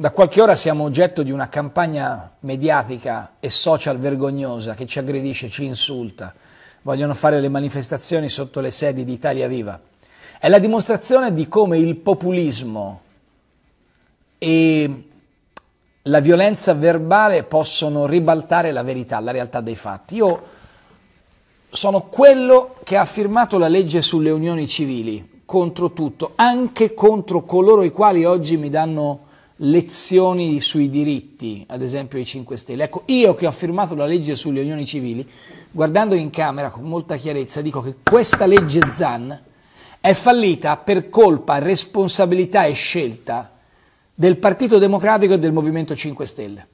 Da qualche ora siamo oggetto di una campagna mediatica e social vergognosa che ci aggredisce, ci insulta. Vogliono fare le manifestazioni sotto le sedi di Italia Viva. È la dimostrazione di come il populismo e la violenza verbale possono ribaltare la verità, la realtà dei fatti. Io sono quello che ha firmato la legge sulle unioni civili contro tutto, anche contro coloro i quali oggi mi danno lezioni sui diritti, ad esempio i 5 Stelle. Ecco, io che ho firmato la legge sulle unioni civili, guardando in camera con molta chiarezza, dico che questa legge ZAN è fallita per colpa, responsabilità e scelta del Partito Democratico e del Movimento 5 Stelle.